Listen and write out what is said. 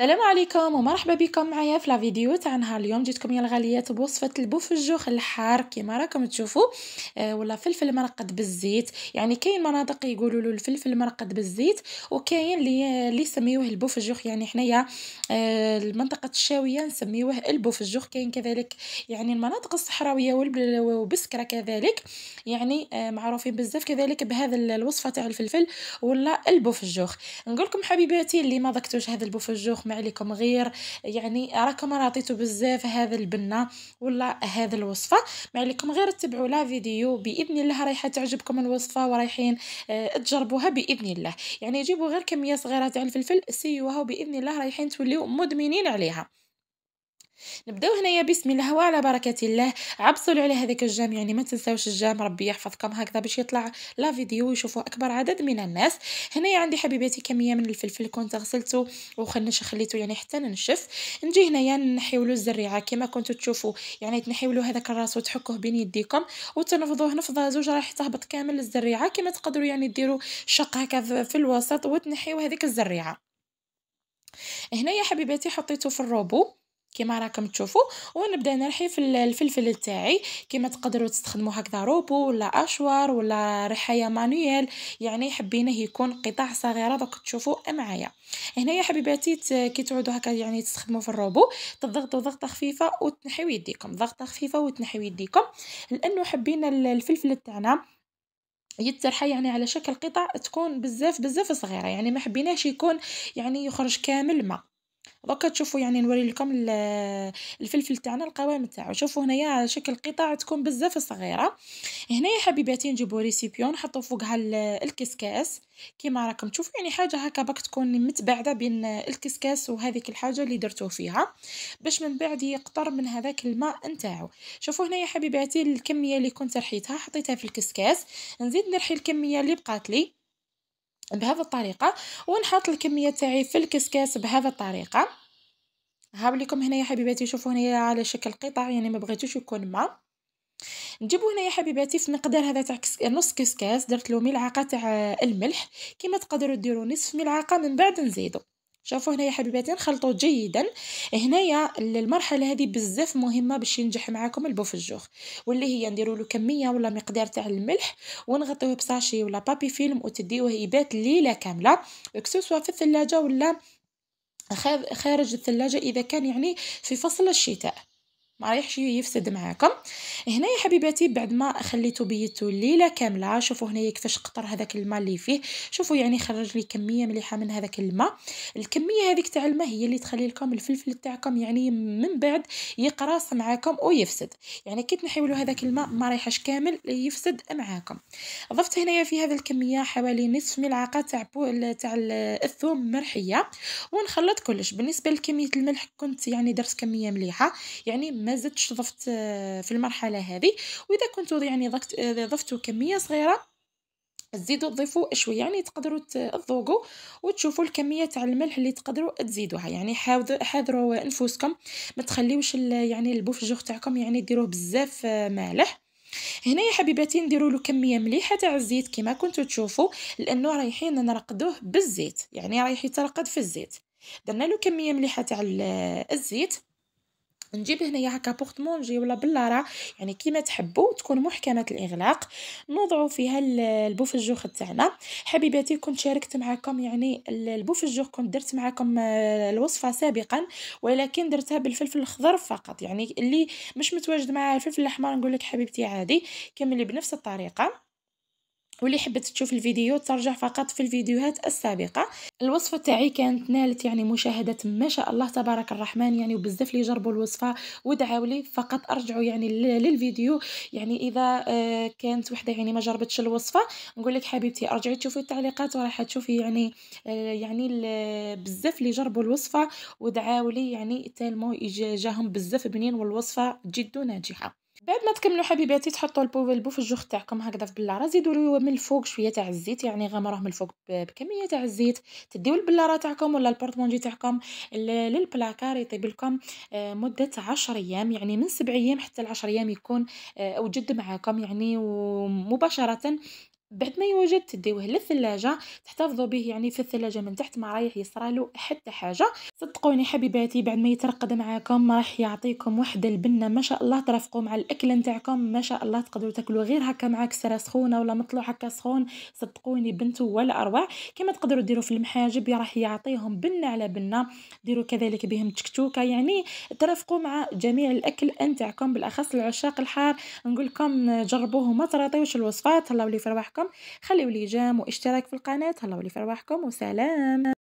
السلام عليكم ومرحبا بكم معايا في لا فيديو تاع نهار اليوم جيتكم يا الغاليات بوصفه البوفجوخ الحار كيما راكم تشوفوا آه ولا فلفل مرقد بالزيت يعني كاين مناطق يقولوا له الفلفل مرقد بالزيت وكاين اللي اللي يسميوه البوفجوخ يعني حنايا آه المنطقه الشاويه نسميوه البوفجوخ كاين كذلك يعني المناطق الصحراويه وبسكره كذلك يعني آه معروفين بزاف كذلك بهذا الوصفه تاع الفلفل ولا البوف نقول لكم حبيباتي اللي ما ذقتوش هذا البوفجوخ ما عليكم غير يعني راكم راطيتو بزاف هذا البنه ولا هذا الوصفه ما عليكم غير تتبعوا لا فيديو باذن الله رايحه تعجبكم الوصفه ورايحين آه، تجربوها باذن الله يعني جيبوا غير كميه صغيره تاع الفلفل سيوها وباذن الله رايحين توليو مدمنين عليها نبداو هنايا بسم الله وعلى بركه الله عبصوا على هذاك الجام يعني ما تنساوش الجام ربي يحفظكم هكذا باش يطلع لا فيديو ويشوفوا اكبر عدد من الناس هنايا عندي حبيباتي كميه من الفلفل كنت غسلته وخنش خليته يعني حتى ننشف نجي هنايا نحيو له الزريعه كما كنتوا تشوفوا يعني تنحيو له هذاك الراس وتحكوه بين يديكم وتنفضوه نفضه زوج راح تهبط كامل الزريعه كما تقدروا يعني ديروا شق هكا في الوسط وتنحيو هذيك الزريعه هنايا حبيباتي حطيته في الروبو كما راكم تشوفوا ونبدا نرحي في الفلفل تاعي كما تقدروا تستخدموا هكذا روبو ولا اشوار ولا رحايه مانويل يعني حبيناه يكون قطع صغيره دوك تشوفوا معايا هنايا حبيباتي كي تعودوا هكا يعني تستخدموا في الروبو تضغطوا ضغطه خفيفه وتنحيوا يديكم ضغطه خفيفه وتنحيوا يديكم لانه حبينا الفلفل تاعنا يترحى يعني على شكل قطع تكون بزاف بزاف صغيره يعني ما حبيناش يكون يعني يخرج كامل ما دوكا تشوفوا يعني نوري لكم الفلفل تاعنا القوام تاعو شوفوا هنايا على شكل قطع تكون بزاف صغيره هنايا حبيباتي نجيبوا ريسيبيون نحطوا فوقها الكسكاس كيما راكم تشوفوا يعني حاجه هكا باك تكون متباعده بين الكسكاس وهذيك الحاجه اللي درتو فيها باش من بعد يقطر من هذاك الماء نتاعو شوفوا هنايا حبيباتي الكميه اللي كنت رحيتها حطيتها في الكسكاس نزيد نرحي الكميه اللي بقات لي بهذا الطريقة ونحط الكمية تاعي في الكسكاس بهذا الطريقة هابليكم هنا يا حبيباتي شوفوا هنا على شكل قطع يعني ما بغيتوش يكون ما نجيبو هنا يا حبيباتي في مقدار هذا تاع كس... نص كسكاس درت له ملعقه تاع الملح كما تقدروا ديروا نصف ملعقه من بعد نزيدو شافوا هنايا حبيباتي نخلطوا جيدا هنايا المرحله هذه بزاف مهمه باش ينجح معاكم البوفجوخ واللي هي نديروا له كميه ولا مقدار تاع الملح ونغطيوه بساشي ولا بابي فيلم وتديوه يبات ليله كامله اكسسوا في الثلاجه ولا خارج الثلاجه اذا كان يعني في فصل الشتاء ما رايحش يفسد معاكم هنا يا حبيباتي بعد ما خليته بيته ليله كامله شوفوا هنايا كيفاش قطر هذاك الماء اللي فيه شوفوا يعني خرج لي كميه مليحه من هذاك الماء الكميه هذيك تاع الماء هي اللي تخلي لكم الفلفل تاعكم يعني من بعد يقراص معاكم ويفسد يعني كي تنحيولوا هذاك الماء ما رايحش كامل يفسد معاكم ضفت هنايا في هذه الكميه حوالي نصف ملعقه تاع تاع الثوم مرحيه ونخلط كلش بالنسبه لكميه الملح كنت يعني درت كميه مليحه يعني ما زدتش ضفت آه، في المرحله هذه واذا كنتوا يعني ضفت آه، ضفتوا كميه صغيره تزيدوا تضيفوا شويه يعني تقدروا تذوقوا وتشوفوا الكميه تاع الملح اللي تقدروا تزيدوها يعني حاذروا انفسكم ما تخليوش يعني البوفجور تاعكم يعني ديروه بزاف آه، مالح هنا يا حبيباتي نديروا له كميه مليحه تاع الزيت كما كنتوا تشوفوا لانه رايحين نرقدوه بالزيت يعني رايح يترقد في الزيت درنا له كميه مليحه تاع الزيت نجيب هنايا هكا بورتمون مونجي ولا بلاره يعني كيما تحبوا تكون محكمه الاغلاق نوضعوا فيها البوفجوخ تاعنا حبيباتي كنت شاركت معكم يعني البوفجوخ كنت درت معكم آه، الوصفه سابقا ولكن درتها بالفلفل الخضر فقط يعني اللي مش متواجد مع الفلفل الاحمر نقول لك حبيبتي عادي كملي بنفس الطريقه واللي حبت تشوف الفيديو ترجع فقط في الفيديوهات السابقه الوصفه تاعي كانت نالت يعني مشاهده ما شاء الله تبارك الرحمن يعني وبزاف اللي جربوا الوصفه ودعوا لي فقط ارجعوا يعني للفيديو يعني اذا آه، كانت وحده يعني ما جربتش الوصفه نقول لك حبيبتي ارجعي تشوفي التعليقات وراح تشوفي يعني آه، يعني بزاف اللي جربوا الوصفه ودعوا لي يعني تالمو جاهم بزاف بنين والوصفه جد ناجحه بعد ما تكملوا حبيباتي تحطوا البو في الجوخ تاعكم هكذا في بلاره زيدوا من الفوق شويه تاع الزيت يعني غمروه من الفوق بكميه تاع الزيت تديو البلاره تاعكم ولا البورتمونجي تاعكم للبلاكار يطيب لكم آه، مده 10 ايام يعني من 7 ايام حتى ل 10 ايام يكون آه، وجد معاكم يعني ومباشره بعد ما يوجد تديوه للثلاجة تحتفظوا به يعني في الثلاجة من تحت ما رايح يصرالو حتى حاجة صدقوني حبيباتي بعد ما يترقد معاكم راح يعطيكم وحدة البنة ما شاء الله ترافقوا مع الأكل نتاعكم ما شاء الله تقدروا تاكلوا غير هكا مع كسرة سخونة ولا مطلوع هكا سخون صدقوني بنتو ولا أروع كما تقدروا ديروا في المحاجب راح يعطيهم بنة على بنة ديروا كذلك بهم تشكتوكة يعني ترافقوا مع جميع الأكل نتاعكم بالأخص العشاق الحار نقول لكم جربوه وما تراطيوش الوصفات الله في رواحكم رواحكم خليو لي جيم واشتراك في القناة تهلاو لي في رواحكم وسلام